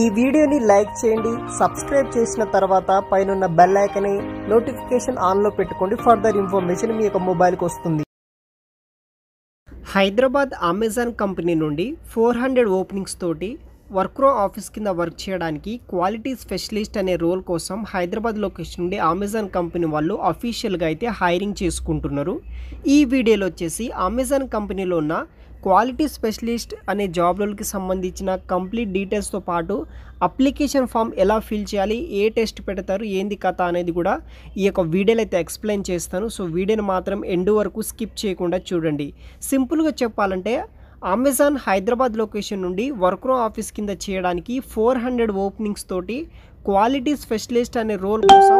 ఈ వీడియోని లైక్ చేయండి సబ్స్క్రైబ్ చేసిన తర్వాత పైన బెల్ ఐకన్ నోటిఫికేషన్ ఆన్లో పెట్టుకోండి ఫర్దర్ ఇన్ఫర్మేషన్ మీ యొక్క మొబైల్కి వస్తుంది హైదరాబాద్ అమెజాన్ కంపెనీ నుండి ఫోర్ హండ్రెడ్ ఓపెనింగ్స్ తోటి వర్క్రో ఆఫీస్ కింద వర్క్ చేయడానికి క్వాలిటీ స్పెషలిస్ట్ అనే రోల్ కోసం హైదరాబాద్ లొకేషన్ నుండి అమెజాన్ కంపెనీ వాళ్ళు అఫీషియల్గా అయితే హైరింగ్ చేసుకుంటున్నారు ఈ వీడియోలో వచ్చేసి అమెజాన్ కంపెనీలో ఉన్న క్వాలిటీ స్పెషలిస్ట్ అనే జాబ్లకి సంబంధించిన కంప్లీట్ డీటెయిల్స్తో పాటు అప్లికేషన్ ఫామ్ ఎలా ఫిల్ చేయాలి ఏ టెస్ట్ పెడతారు ఏంది కథ అనేది కూడా ఈ యొక్క వీడియోలో అయితే ఎక్స్ప్లెయిన్ చేస్తాను సో వీడియోని మాత్రం ఎండ్ వరకు స్కిప్ చేయకుండా చూడండి సింపుల్గా చెప్పాలంటే అమెజాన్ హైదరాబాద్ లొకేషన్ నుండి వర్క్ రో ఆఫీస్ కింద చేయడానికి ఫోర్ హండ్రెడ్ ఓపెనింగ్స్ తోటి క్వాలిటీ స్పెషలిస్ట్ అనే రోల్ కోసం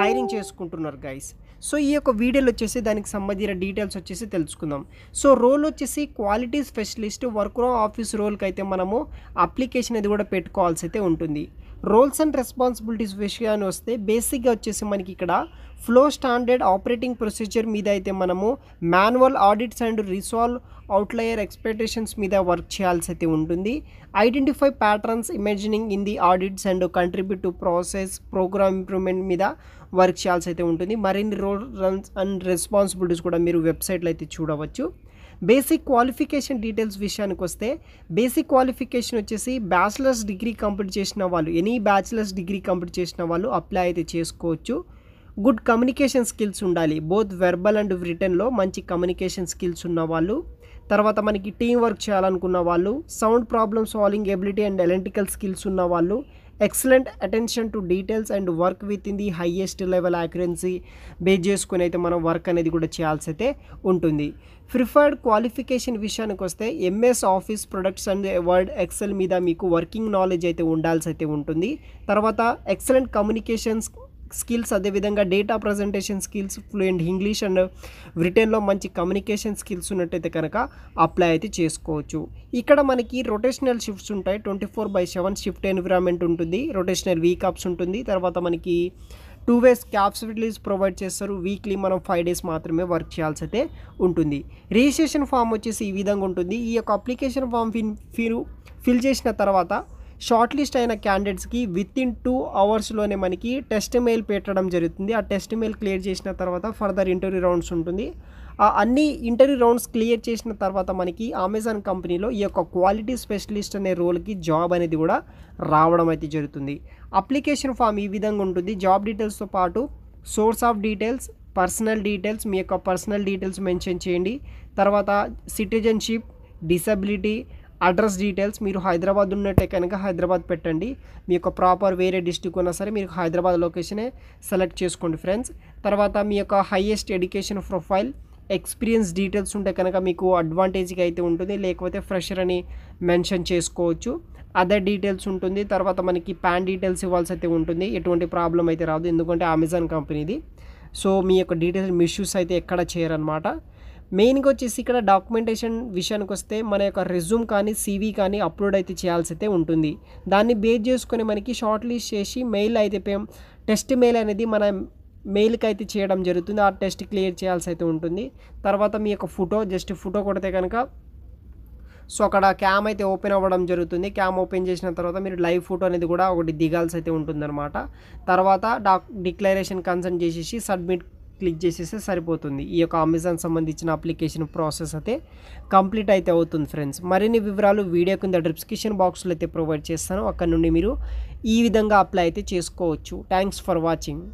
హైరింగ్ చేసుకుంటున్నారు గైస్ సో ఈ యొక్క వీడియోలో వచ్చేసి దానికి సంబంధించిన డీటెయిల్స్ వచ్చేసి తెలుసుకుందాం సో రోల్ వచ్చేసి క్వాలిటీ స్పెషలిస్ట్ వర్క్ ఆఫీస్ రోల్కి అయితే మనము అప్లికేషన్ అది కూడా పెట్టుకోవాల్సి అయితే ఉంటుంది రోల్స్ అండ్ రెస్పాన్సిబిలిటీస్ విషయాన్ని వస్తే బేసిక్గా వచ్చేసి మనకి ఇక్కడ ఫ్లో స్టాండర్డ్ ఆపరేటింగ్ ప్రొసీజర్ మీద అయితే మనము manual audits and resolve outlier expectations మీద వర్క్ చేయాల్సి అయితే ఉంటుంది identify patterns imagining in the audits and contribute to process program improvement మీద వర్క్ చేయాల్సి అయితే ఉంటుంది మరిన్ని రోల్ రన్స్ అండ్ రెస్పాన్సిబిలిటీస్ కూడా మీరు వెబ్సైట్లో అయితే చూడవచ్చు బేసిక్ క్వాలిఫికేషన్ డీటెయిల్స్ విషయానికి వస్తే బేసిక్ క్వాలిఫికేషన్ వచ్చేసి బ్యాచిలర్స్ డిగ్రీ కంప్లీట్ చేసిన వాళ్ళు ఎనీ బ్యాచిలర్స్ డిగ్రీ కంప్లీట్ చేసిన వాళ్ళు అప్లై అయితే చేసుకోవచ్చు గుడ్ కమ్యూనికేషన్ స్కిల్స్ ఉండాలి బోత్ వెర్బల్ అండ్ రిటర్న్లో మంచి కమ్యూనికేషన్ స్కిల్స్ ఉన్నవాళ్ళు తర్వాత మనకి టీం వర్క్ చేయాలనుకున్న వాళ్ళు sound problem solving ability and analytical skills ఉన్నవాళ్ళు excellent attention to details and work with in the highest level accuracy base చేసుకుని అయితే మనం వర్క్ అనేది కూడా చేయాల్సి అయితే ఉంటుంది ప్రిఫర్డ్ క్వాలిఫికేషన్ విషయానికి వస్తే MS office products and word excel మీద మీకు వర్కింగ్ నాలెడ్జ్ అయితే ఉండాల్సి అయితే ఉంటుంది తర్వాత ఎక్సలెంట్ కమ్యూనికేషన్స్ స్కిల్స్ అదేవిధంగా data presentation skills fluent English and బ్రిటన్లో మంచి కమ్యూనికేషన్ స్కిల్స్ ఉన్నట్టయితే కనుక అప్లై అయితే చేసుకోవచ్చు ఇక్కడ మనకి రొటేషనల్ షిఫ్ట్స్ ఉంటాయి twenty four by seven shift environment ఉంటుంది రొటేషనల్ వీక్ అప్స్ ఉంటుంది తర్వాత మనకి టూ వేస్ క్యాప్సిలిటీస్ ప్రొవైడ్ చేస్తారు వీక్లీ మనం ఫైవ్ డేస్ మాత్రమే వర్క్ చేయాల్సి అయితే ఉంటుంది రిజిస్ట్రేషన్ ఫామ్ వచ్చేసి ఈ విధంగా ఉంటుంది ఈ యొక్క అప్లికేషన్ ఫామ్ ఫిన్ ఫిల్ ఫిల్ చేసిన తర్వాత షార్ట్ లిస్ట్ అయిన క్యాండిడేట్స్కి విత్ ఇన్ టూ అవర్స్లోనే మనకి టెస్ట్ మెయిల్ పెట్టడం జరుగుతుంది ఆ టెస్ట్ మెయిల్ క్లియర్ చేసిన తర్వాత ఫర్దర్ ఇంటర్వ్యూ రౌండ్స్ ఉంటుంది ఆ అన్ని ఇంటర్వ్యూ రౌండ్స్ క్లియర్ చేసిన తర్వాత మనకి అమెజాన్ కంపెనీలో ఈ యొక్క క్వాలిటీ స్పెషలిస్ట్ అనే రోల్కి జాబ్ అనేది కూడా రావడం అయితే జరుగుతుంది అప్లికేషన్ ఫామ్ ఈ విధంగా ఉంటుంది జాబ్ డీటెయిల్స్తో పాటు source of details personal details మీ యొక్క పర్సనల్ డీటెయిల్స్ మెన్షన్ చేయండి తర్వాత సిటిజన్షిప్ డిసబిలిటీ అడ్రస్ డీటెయిల్స్ మీరు హైదరాబాద్ ఉన్నట్టే కనుక హైదరాబాద్ పెట్టండి మీ యొక్క ప్రాపర్ వేరే డిస్టిక్ ఉన్నా సరే మీరు హైదరాబాద్ లొకేషనే సెలెక్ట్ చేసుకోండి ఫ్రెండ్స్ తర్వాత మీ యొక్క highest education profile experience details ఉంటే కనుక మీకు అడ్వాంటేజ్గా అయితే ఉంటుంది లేకపోతే ఫ్రెషర్ అని మెన్షన్ చేసుకోవచ్చు అదర్ డీటెయిల్స్ ఉంటుంది తర్వాత మనకి ప్యాన్ డీటెయిల్స్ ఇవ్వాల్సి అయితే ఉంటుంది ఎటువంటి ప్రాబ్లం అయితే రాదు ఎందుకంటే అమెజాన్ కంపెనీది సో మీ యొక్క డీటెయిల్స్ మిస్యూస్ అయితే ఎక్కడ చేయరనమాట మెయిన్గా వచ్చేసి ఇక్కడ డాక్యుమెంటేషన్ విషయానికి వస్తే మన యొక్క రెజ్యూమ్ కానీ సీవీ కానీ అప్లోడ్ అయితే చేయాల్సి అయితే ఉంటుంది దాన్ని బేస్ చేసుకొని మనకి షార్ట్ లిస్ట్ చేసి మెయిల్ అయితే టెస్ట్ మెయిల్ అనేది మన మెయిల్కి అయితే చేయడం జరుగుతుంది ఆ టెస్ట్ క్లియర్ చేయాల్సి అయితే ఉంటుంది తర్వాత మీ యొక్క ఫోటో జస్ట్ ఫోటో కొడితే కనుక సో అక్కడ క్యామ్ అయితే ఓపెన్ అవ్వడం జరుగుతుంది క్యామ్ ఓపెన్ చేసిన తర్వాత మీరు లైవ్ ఫోటో అనేది కూడా ఒకటి దిగాల్సి అయితే ఉంటుందన్నమాట తర్వాత డాక్ డిక్లరేషన్ కన్సర్న్ చేసేసి సబ్మిట్ క్లిక్ చేసేస్తే సరిపోతుంది ఈ యొక్క అమెజాన్ సంబంధించిన అప్లికేషన్ ప్రాసెస్ అయితే కంప్లీట్ అయితే అవుతుంది ఫ్రెండ్స్ మరిన్ని వివరాలు వీడియో కింద డిస్క్రిప్షన్ బాక్స్లో అయితే ప్రొవైడ్ చేస్తాను అక్కడ నుండి మీరు ఈ విధంగా అప్లై అయితే చేసుకోవచ్చు థ్యాంక్స్ ఫర్ వాచింగ్